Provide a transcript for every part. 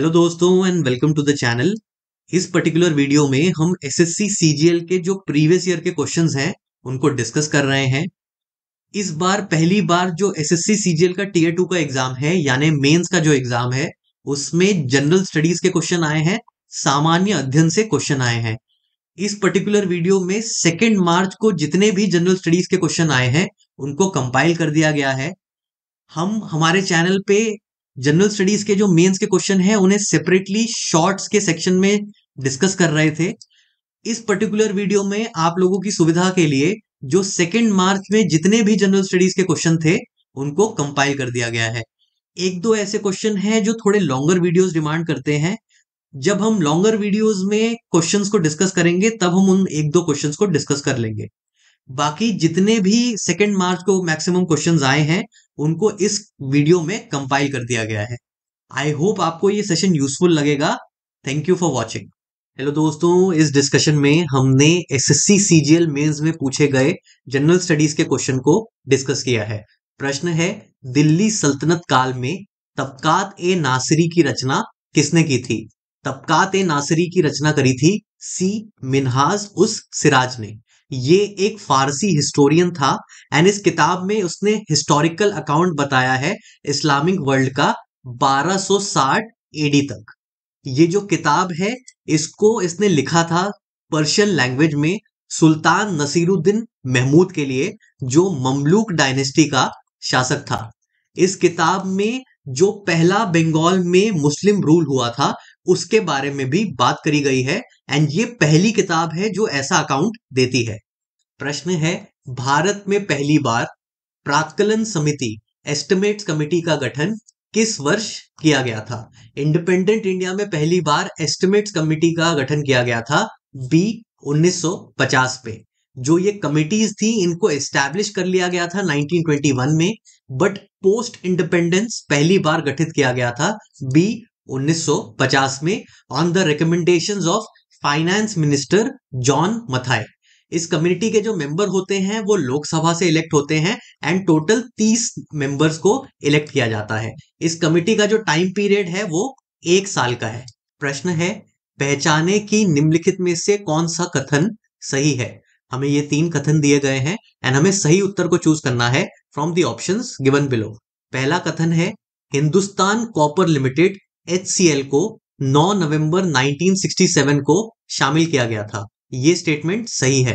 Hello दोस्तों and welcome to the channel इस particular video में हम एसएससी सीजीएल के जो प्रीवियस ईयर के क्वेश्चंस हैं उनको डिस्कस कर रहे हैं इस बार पहली बार जो एसएससी सीजीएल का टीयर टू का एग्जाम है यानी मेंस का जो एग्जाम है उसमें जनरल स्टडीज के क्वेश्चन आए हैं सामान्य अध्ययन से क्वेश्चन आए हैं इस पर्टिकुलर वीडियो में सेकेंड मार्च को जितने भी जनरल स्टडीज के क्वेश्चन आए हैं उनको कंपाइल कर दिया गया है हम हमारे चैनल पे जनरल स्टडीज के जो मेंस के क्वेश्चन हैं उन्हें सेपरेटली शॉर्ट्स के सेक्शन में डिस्कस कर रहे थे इस पर्टिकुलर वीडियो में आप लोगों की सुविधा के लिए जो सेकेंड मार्च में जितने भी जनरल स्टडीज के क्वेश्चन थे उनको कंपाइल कर दिया गया है एक दो ऐसे क्वेश्चन हैं जो थोड़े लॉन्गर वीडियोस डिमांड करते हैं जब हम लॉन्गर वीडियोस में क्वेश्चंस को डिस्कस करेंगे तब हम उन एक दो क्वेश्चंस को डिस्कस कर लेंगे बाकी जितने भी सेकेंड मार्च को मैक्सिमम क्वेश्चन आए हैं उनको इस वीडियो में कंपाइल कर दिया गया है आई होप आपको ये सेशन यूजफुल लगेगा thank you for watching hello दोस्तों इस डिस्कशन में हमने जी एल मेन्स में पूछे गए जनरल स्टडीज के क्वेश्चन को डिस्कस किया है प्रश्न है दिल्ली सल्तनत काल में तबकात ए नासरी की रचना किसने की थी तबकात ए नासरी की रचना करी थी सी मिनहाज उस सिराज ने ये एक फारसी हिस्टोरियन था एंड इस किताब में उसने हिस्टोरिकल अकाउंट बताया है इस्लामिक वर्ल्ड का 1260 एडी तक ये जो किताब है इसको इसने लिखा था पर्शियन लैंग्वेज में सुल्तान नसीरुद्दीन महमूद के लिए जो ममलूक डायनेस्टी का शासक था इस किताब में जो पहला बंगाल में मुस्लिम रूल हुआ था उसके बारे में भी बात करी गई है एंड ये पहली किताब है जो ऐसा अकाउंट देती है प्रश्न है भारत में पहली बार प्राकलन समिति एस्टिमेट्स कमेटी का गठन किस वर्ष किया गया था इंडिपेंडेंट इंडिया में पहली बार एस्टिमेट्स कमेटी का गठन किया गया था बी 1950 पे जो ये कमिटीज थी इनको एस्टैब्लिश कर लिया गया था 1921 में बट पोस्ट इंडिपेंडेंस पहली बार गठित किया गया था बी 1950 में on the recommendations of finance minister John Mathai इस कम्युनिटी के जो मेंबर होते हैं वो लोकसभा से इलेक्ट होते हैं एंड टोटल तीस मेंबर्स को इलेक्ट किया जाता है इस कमिटी का जो टाइम पीरियड है वो एक साल का है प्रश्न है पहचाने की निम्नलिखित में से कौन सा कथन सही है हमें ये तीन कथन दिए गए हैं एंड हमें सही उत्तर को चूज करना है from the option given below पहला कथन है हिंदुस्तान कॉपर लिमिटेड एच को 9 नवंबर 1967 को शामिल किया गया था ये स्टेटमेंट सही है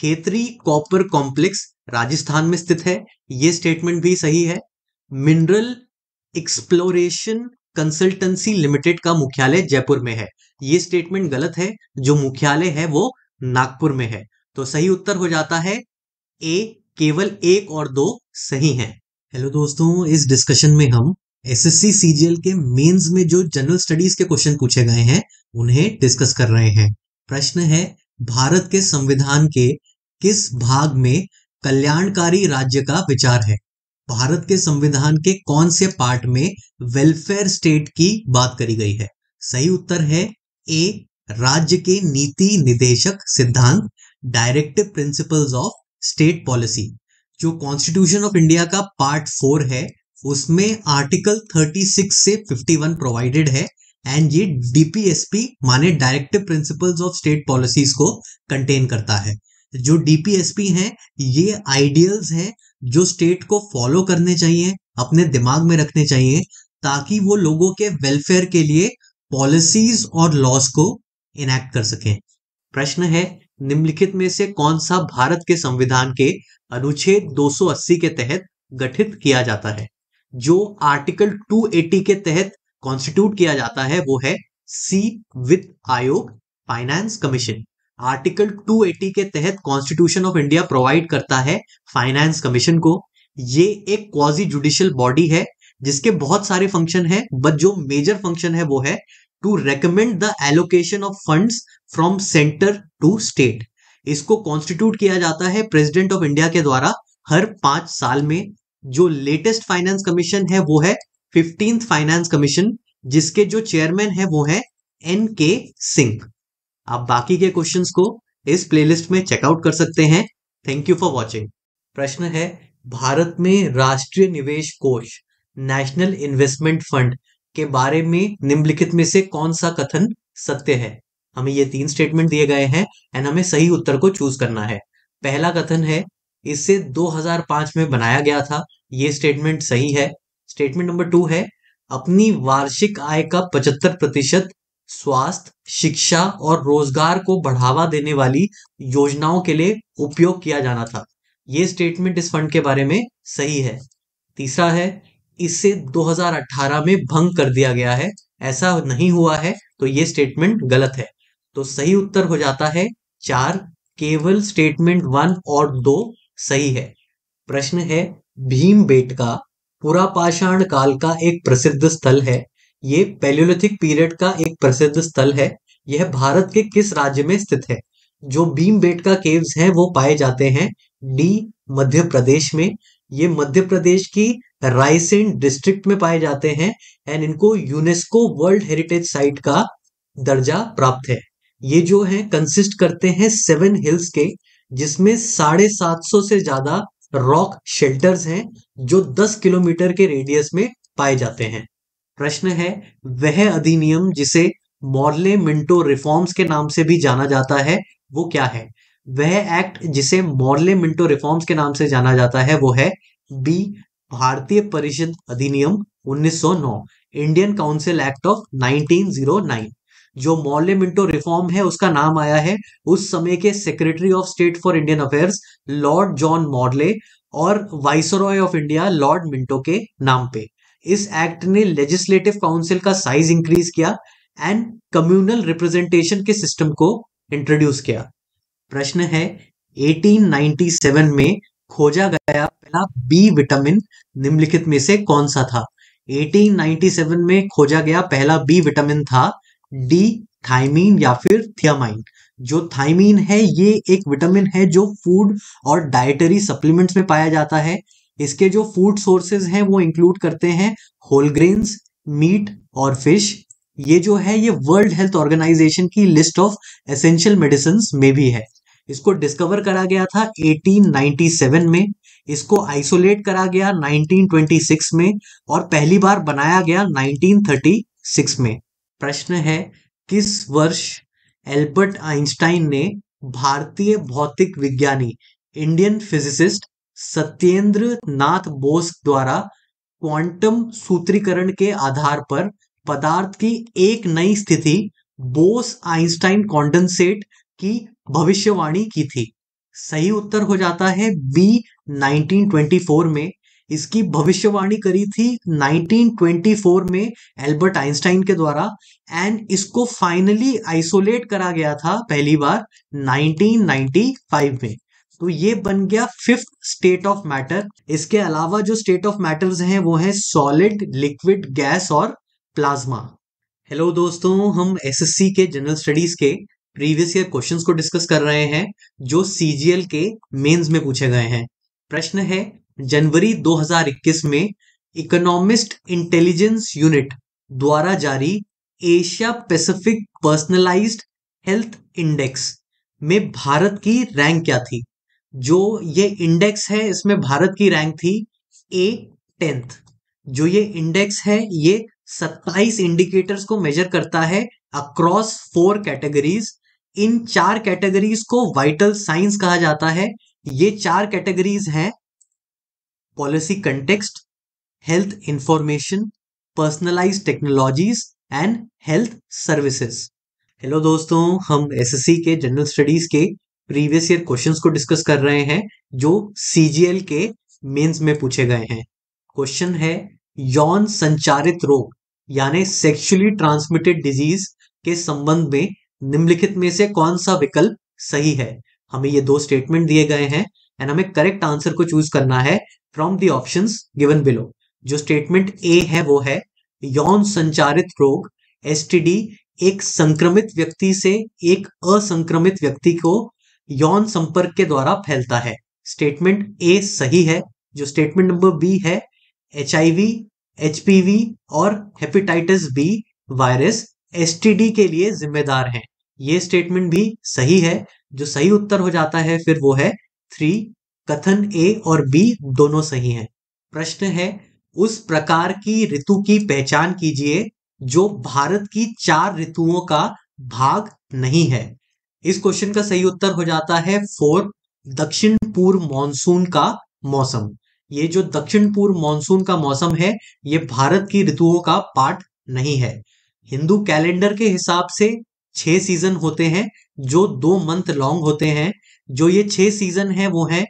खेतरी कॉपर कॉम्प्लेक्स राजस्थान में स्थित है ये स्टेटमेंट भी सही है मिनरल एक्सप्लोरेशन कंसल्टेंसी लिमिटेड का मुख्यालय जयपुर में है ये स्टेटमेंट गलत है जो मुख्यालय है वो नागपुर में है तो सही उत्तर हो जाता है ए केवल एक और दो सही है हेलो दोस्तों इस डिस्कशन में हम एसएससी सीजीएल के मेंस में जो जनरल स्टडीज के क्वेश्चन पूछे गए हैं उन्हें डिस्कस कर रहे हैं प्रश्न है भारत के संविधान के किस भाग में कल्याणकारी राज्य का विचार है भारत के संविधान के कौन से पार्ट में वेलफेयर स्टेट की बात करी गई है सही उत्तर है ए राज्य के नीति निदेशक सिद्धांत directive principles of state policy जो कॉन्स्टिट्यूशन ऑफ इंडिया का पार्ट फोर है उसमें आर्टिकल 36 से 51 प्रोवाइडेड है एंड ये डीपीएसपी माने directive principles of state policies को कंटेन करता है जो डीपीएसपी हैं ये आइडियल्स हैं जो स्टेट को फॉलो करने चाहिए अपने दिमाग में रखने चाहिए ताकि वो लोगों के वेलफेयर के लिए पॉलिसीज और लॉज को इनैक्ट कर सके प्रश्न है निम्नलिखित में से कौन सा भारत के संविधान के अनुच्छेद 280 के तहत गठित किया जाता है जो आर्टिकल 280 के तहत कॉन्स्टिट्यूट किया जाता है वो है सी वित्त आयोग फाइनेंस कमीशन आर्टिकल 280 के तहत कॉन्स्टिट्यूशन ऑफ इंडिया प्रोवाइड करता है फाइनेंस कमीशन को ये एक क्वाजी जुडिशियल बॉडी है जिसके बहुत सारे फंक्शन है बट जो मेजर फंक्शन है वो है to recommend the allocation of funds from centre to state इसको कॉन्स्टिट्यूट किया जाता है प्रेसिडेंट ऑफ इंडिया के द्वारा हर पांच साल में जो लेटेस्ट फाइनेंस कमीशन है वो है फिफ्टींथ फाइनेंस कमीशन जिसके जो चेयरमैन है वो है एन के सिंह आप बाकी के क्वेश्चन को इस प्लेलिस्ट में चेकआउट कर सकते हैं थैंक यू फॉर वॉचिंग प्रश्न है भारत में राष्ट्रीय निवेश कोष नेशनल इन्वेस्टमेंट फंड के बारे में निम्नलिखित में से कौन सा कथन सत्य है हमें ये तीन स्टेटमेंट दिए गए हैं एंड हमें सही उत्तर को चूज करना है पहला कथन है इसे 2005 में बनाया गया था ये स्टेटमेंट सही है स्टेटमेंट नंबर टू है अपनी वार्षिक आय का पचहत्तर प्रतिशत स्वास्थ्य शिक्षा और रोजगार को बढ़ावा देने वाली योजनाओं के लिए उपयोग किया जाना था ये स्टेटमेंट इस फंड के बारे में सही है तीसरा है इसे 2018 में भंग कर दिया गया है ऐसा नहीं हुआ है तो ये स्टेटमेंट गलत है तो सही उत्तर हो जाता है चार केवल स्टेटमेंट वन और दो सही है प्रश्न है भीम बेट का पुरापाषाण काल का एक प्रसिद्ध स्थल है ये पेलियोलिथिक पीरियड का एक प्रसिद्ध स्थल है यह भारत के किस राज्य में स्थित है जो भीम का केव्स हैं वो पाए जाते हैं डी मध्य प्रदेश में ये मध्य प्रदेश की रायसेन डिस्ट्रिक्ट में पाए जाते हैं एंड इनको यूनेस्को वर्ल्ड हेरिटेज साइट का दर्जा प्राप्त है ये जो है कंसिस्ट करते हैं सेवन हिल्स के जिसमें साढ़े सात सौ से ज्यादा रॉक शेल्टर्स हैं जो 10 किलोमीटर के रेडियस में पाए जाते हैं प्रश्न है वह अधिनियम जिसे मॉर्ले मिंटो रिफॉर्म्स के नाम से भी जाना जाता है वो क्या है वह एक्ट जिसे मॉर्ले मिंटो रिफॉर्म्स के नाम से जाना जाता है वो है बी भारतीय परिषद अधिनियम 1909 इंडियन काउंसिल एक्ट ऑफ 1909 जो मॉले मिंटो रिफॉर्म है उसका नाम आया है उस समय के secretary of state for Indian affairs Lord John Morley और viceroy of India Lord Minto के नाम पे इस एक्ट ने लेजिस्लेटिव काउंसिल का साइज इंक्रीज किया एंड कम्युनल रिप्रेजेंटेशन के सिस्टम को इंट्रोड्यूस किया प्रश्न है 1897 में खोजा गया पहला बी विटामिन निम्नलिखित में से कौन सा था 1897 में खोजा गया पहला बी विटामिन था डी थाइमीन या फिर थियामाइन जो थाइमीन है ये एक विटामिन है जो फूड और डाइटरी सप्लीमेंट्स में पाया जाता है इसके जो फूड सोर्सेज हैं वो इंक्लूड करते हैं होल ग्रेन्स मीट और फिश ये जो है ये वर्ल्ड हेल्थ ऑर्गेनाइजेशन की लिस्ट ऑफ एसेंशियल मेडिसिन में भी है इसको डिस्कवर करा गया था 1897 में इसको आइसोलेट करा गया 1926 में और पहली बार बनाया गया 1936 में प्रश्न है किस वर्ष एल्बर्ट आइंस्टाइन ने भारतीय भौतिक विज्ञानी इंडियन फिजिसिस्ट सत्येंद्र नाथ बोस द्वारा क्वांटम सूत्रीकरण के आधार पर पदार्थ की एक नई स्थिति बोस आइंस्टाइन कॉन्डेंसेट की भविष्यवाणी की थी सही उत्तर हो जाता है बी 1924 में इसकी भविष्यवाणी करी थी 1924 में एल्बर्ट आइंस्टाइन के द्वारा एंड इसको फाइनली आइसोलेट करा गया था पहली बार 1995 में तो ये बन गया फिफ्थ स्टेट ऑफ मैटर इसके अलावा जो स्टेट ऑफ मैटर्स हैं वो है सॉलिड लिक्विड गैस और प्लाज्मा हेलो दोस्तों हम एसएससी के जनरल स्टडीज के प्रीवियस ईयर क्वेश्चंस को डिस्कस कर रहे हैं जो सीजीएल के मेंस में पूछे गए हैं प्रश्न है जनवरी 2021 में इकोनॉमिस्ट इंटेलिजेंस यूनिट द्वारा जारी Asia Pacific personalized health index में भारत की रैंक क्या थी जो ये इंडेक्स है इसमें भारत की रैंक थी ए टेंथ जो ये इंडेक्स है ये 27 इंडिकेटर्स को मेजर करता है अक्रॉस फोर कैटेगरीज इन चार कैटेगरीज को वाइटल साइंस कहा जाता है ये चार कैटेगरीज हैं policy context health information personalize technologies and health services. Hello दोस्तों हम एसएससी के जनरल स्टडीज के प्रीवियस ईयर क्वेश्चंस को डिस्कस कर रहे हैं जो सीजीएल के मेंस में पूछे गए हैं क्वेश्चन है यौन संचारित रोग यानी सेक्सुअली ट्रांसमिटेड डिजीज के संबंध में निम्नलिखित में से कौन सा विकल्प सही है हमें ये दो स्टेटमेंट दिए गए हैं एंड हमें करेक्ट आंसर को चूज करना है from the option given below जो स्टेटमेंट ए है वो है यौन संचारित रोग एस एक संक्रमित व्यक्ति से एक असंक्रमित व्यक्ति को यौन संपर्क के द्वारा फैलता है स्टेटमेंट ए सही है जो स्टेटमेंट नंबर बी है एच आई और हेपेटाइटिस बी वायरस एस के लिए जिम्मेदार हैं ये स्टेटमेंट भी सही है जो सही उत्तर हो जाता है फिर वो है थ्री कथन ए और बी दोनों सही हैं प्रश्न है उस प्रकार की ऋतु की पहचान कीजिए जो भारत की चार ऋतुओं का भाग नहीं है इस क्वेश्चन का सही उत्तर हो जाता है फोर दक्षिण पूर्व मानसून का मौसम ये जो दक्षिण पूर्व मानसून का मौसम है ये भारत की ऋतुओं का पार्ट नहीं है हिंदू कैलेंडर के हिसाब से छह सीजन होते हैं जो दो मंथ लॉन्ग होते हैं जो ये छह सीजन है वो है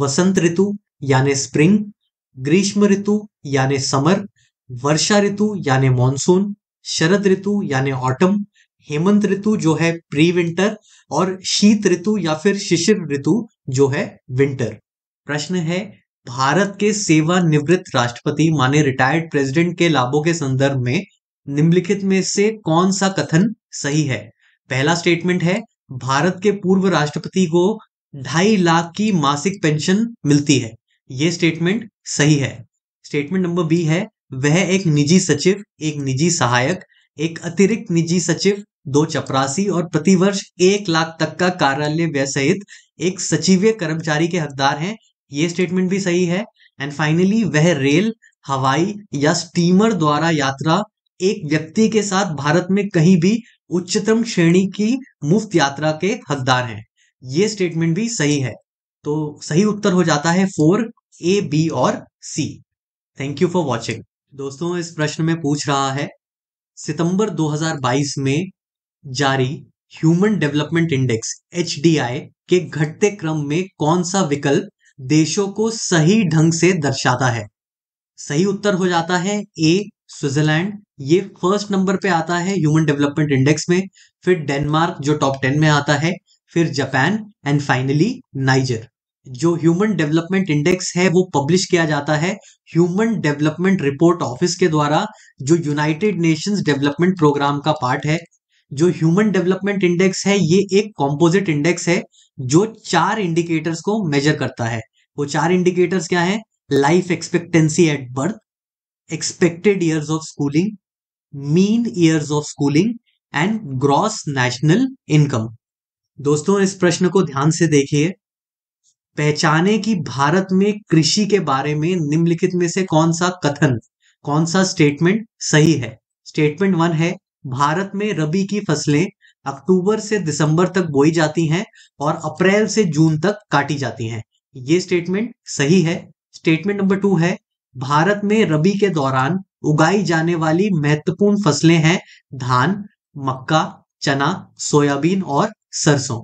वसंत ऋतु यानी स्प्रिंग ग्रीष्म ऋतु यानी समर वर्षा ऋतु यानी मॉनसून शरद ऋतु यानी ऑटम हेमंत ऋतु जो है प्री विंटर और शीत ऋतु या फिर शिशिर ऋतु जो है विंटर प्रश्न है भारत के सेवानिवृत्त राष्ट्रपति माने रिटायर्ड प्रेसिडेंट के लाभों के संदर्भ में निम्नलिखित में से कौन सा कथन सही है पहला स्टेटमेंट है भारत के पूर्व राष्ट्रपति को ढाई लाख की मासिक पेंशन मिलती है ये स्टेटमेंट सही है स्टेटमेंट नंबर बी है वह एक निजी सचिव एक निजी सहायक एक अतिरिक्त निजी सचिव दो चपरासी और प्रतिवर्ष एक लाख तक का कार्यालय व्यय सहित एक सचिवीय कर्मचारी के हकदार हैं ये स्टेटमेंट भी सही है एंड फाइनली वह रेल हवाई या स्टीमर द्वारा यात्रा एक व्यक्ति के साथ भारत में कहीं भी उच्चतम श्रेणी की मुफ्त यात्रा के हकदार हैं ये स्टेटमेंट भी सही है तो सही उत्तर हो जाता है फोर ए बी और C thank you for watching दोस्तों इस प्रश्न में पूछ रहा है सितंबर 2022 में जारी ह्यूमन डेवलपमेंट इंडेक्स एच के घटते क्रम में कौन सा विकल्प देशों को सही ढंग से दर्शाता है सही उत्तर हो जाता है ए स्विट्जरलैंड ये फर्स्ट नंबर पे आता है ह्यूमन डेवलपमेंट इंडेक्स में फिर डेनमार्क जो टॉप टेन में आता है फिर जापान एंड फाइनली नाइजर जो ह्यूमन डेवलपमेंट इंडेक्स है वो पब्लिश किया जाता है ह्यूमन डेवलपमेंट रिपोर्ट ऑफिस के द्वारा जो यूनाइटेड नेशंस डेवलपमेंट प्रोग्राम का पार्ट है जो ह्यूमन डेवलपमेंट इंडेक्स है ये एक कॉम्पोजिट इंडेक्स है जो चार इंडिकेटर्स को मेजर करता है वो चार इंडिकेटर्स क्या है life expectancy at birth expected years of schooling mean years of schooling and gross national income दोस्तों इस प्रश्न को ध्यान से देखिए पहचाने कि भारत में कृषि के बारे में निम्नलिखित में से कौन सा कथन कौन सा स्टेटमेंट सही है स्टेटमेंट वन है भारत में रबी की फसलें अक्टूबर से दिसंबर तक बोई जाती हैं और अप्रैल से जून तक काटी जाती हैं ये स्टेटमेंट सही है स्टेटमेंट नंबर टू है भारत में रबी के दौरान उगाई जाने वाली महत्वपूर्ण फसलें हैं धान मक्का चना सोयाबीन और सरसों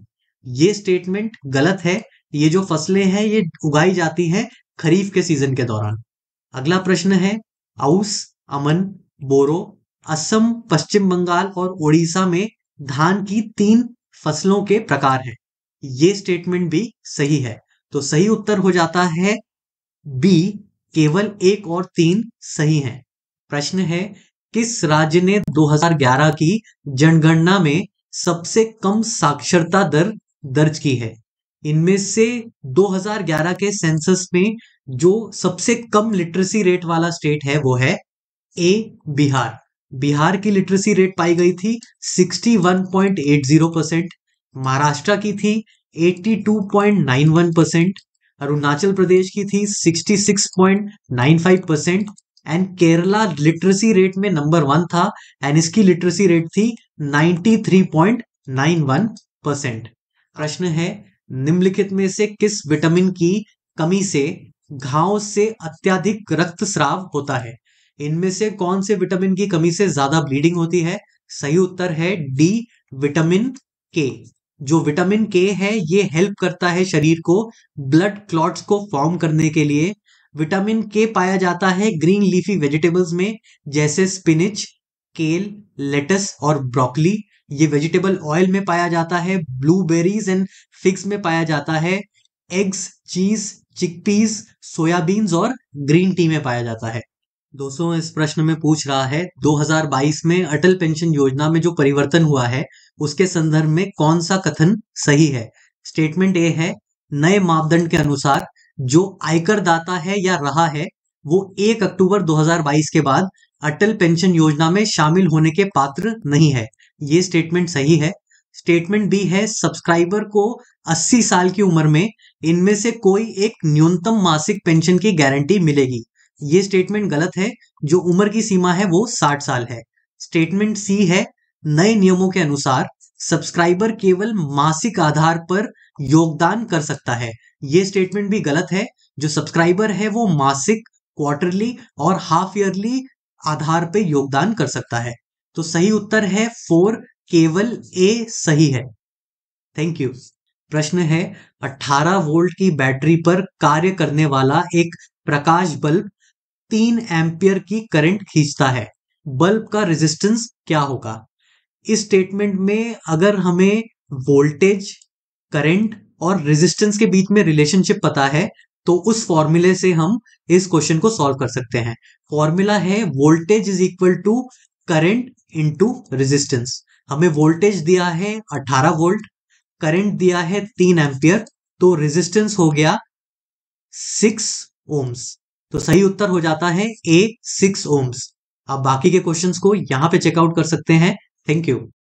ये स्टेटमेंट गलत है ये जो फसलें हैं ये उगाई जाती हैं खरीफ के सीजन के दौरान अगला प्रश्न है आउस अमन बोरो असम पश्चिम बंगाल और ओडिशा में धान की तीन फसलों के प्रकार हैं ये स्टेटमेंट भी सही है तो सही उत्तर हो जाता है बी केवल एक और तीन सही हैं प्रश्न है किस राज्य ने 2011 की जनगणना में सबसे कम साक्षरता दर दर्ज की है इनमें से 2011 के सेंसस में जो सबसे कम लिटरेसी रेट वाला स्टेट है वो है ए बिहार बिहार की लिटरेसी रेट पाई गई थी 61.80 परसेंट महाराष्ट्र की थी 82.91 परसेंट अरुणाचल प्रदेश की थी 66.95 percent and Kerala literacy rate में नंबर वन था एंड इसकी लिटरेसी रेट थी 93.91 परसेंट प्रश्न है निम्नलिखित में से किस विटामिन की कमी से घाव से अत्याधिक रक्तस्राव होता है इनमें से कौन से विटामिन की कमी से ज्यादा ब्लीडिंग होती है सही उत्तर है डी विटामिन के जो विटामिन के है ये हेल्प करता है शरीर को ब्लड क्लॉट्स को फॉर्म करने के लिए विटामिन के पाया जाता है ग्रीन लीफी वेजिटेबल्स में जैसे स्पिनिच केल लेटस और ब्रोकली ये वेजिटेबल ऑयल में पाया जाता है ब्लूबेरीज एंड फिक्स में पाया जाता है एग्स चीज चिकपीज सोयाबीन्स और ग्रीन टी में पाया जाता है दोस्तों इस प्रश्न में पूछ रहा है 2022 में अटल पेंशन योजना में जो परिवर्तन हुआ है उसके संदर्भ में कौन सा कथन सही है स्टेटमेंट ए है नए मापदंड के अनुसार जो आयकर दाता है या रहा है वो 1 अक्टूबर 2022 के बाद अटल पेंशन योजना में शामिल होने के पात्र नहीं है ये स्टेटमेंट सही है स्टेटमेंट बी है सब्सक्राइबर को 80 साल की उम्र में इनमें से कोई एक न्यूनतम मासिक पेंशन की गारंटी मिलेगी ये स्टेटमेंट गलत है जो उम्र की सीमा है वो 60 साल है स्टेटमेंट सी है नए नियमों के अनुसार सब्सक्राइबर केवल मासिक आधार पर योगदान कर सकता है ये स्टेटमेंट भी गलत है जो सब्सक्राइबर है वो मासिक क्वार्टरली और हाफ ईयरली आधार पे योगदान कर सकता है तो सही उत्तर है फोर केवल ए सही है थैंक यू प्रश्न है 18 वोल्ट की बैटरी पर कार्य करने वाला एक प्रकाश बल्ब तीन एम्पियर की करंट खींचता है बल्ब का रेजिस्टेंस क्या होगा इस स्टेटमेंट में अगर हमें वोल्टेज करंट और रेजिस्टेंस के बीच में रिलेशनशिप पता है तो उस फॉर्मूले से हम इस क्वेश्चन को सॉल्व कर सकते हैं फॉर्मूला है voltage is equal to current into resistance हमें वोल्टेज दिया है 18 वोल्ट करंट दिया है 3 एम्पियर तो रेजिस्टेंस हो गया 6 ओम्स तो सही उत्तर हो जाता है ए 6 ओम्स आप बाकी के क्वेश्चंस को यहां पे चेकआउट कर सकते हैं थैंक यू